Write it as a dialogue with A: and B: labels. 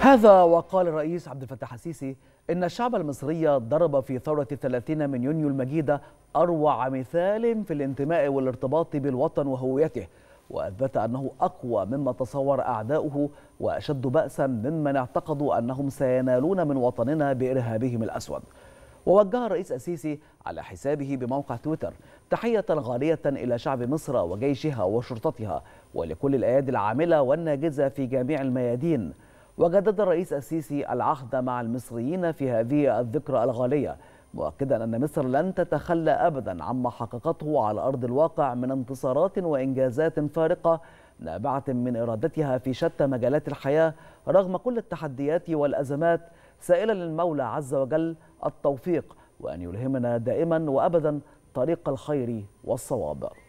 A: هذا وقال الرئيس عبد الفتاح السيسي إن الشعب المصري ضرب في ثورة 30 من يونيو المجيدة أروع مثال في الانتماء والارتباط بالوطن وهويته وأثبت أنه أقوى مما تصور أعداؤه وأشد بأسا ممن اعتقدوا أنهم سينالون من وطننا بإرهابهم الأسود ووجه الرئيس السيسي على حسابه بموقع تويتر تحية غالية إلى شعب مصر وجيشها وشرطتها ولكل الأيادي العاملة والناجزة في جميع الميادين وجدد الرئيس السيسي العهد مع المصريين في هذه الذكرى الغالية مؤكدا أن مصر لن تتخلى أبدا عما حققته على أرض الواقع من انتصارات وإنجازات فارقة نابعة من إرادتها في شتى مجالات الحياة رغم كل التحديات والأزمات سائلا للمولى عز وجل التوفيق وأن يلهمنا دائما وأبدا طريق الخير والصواب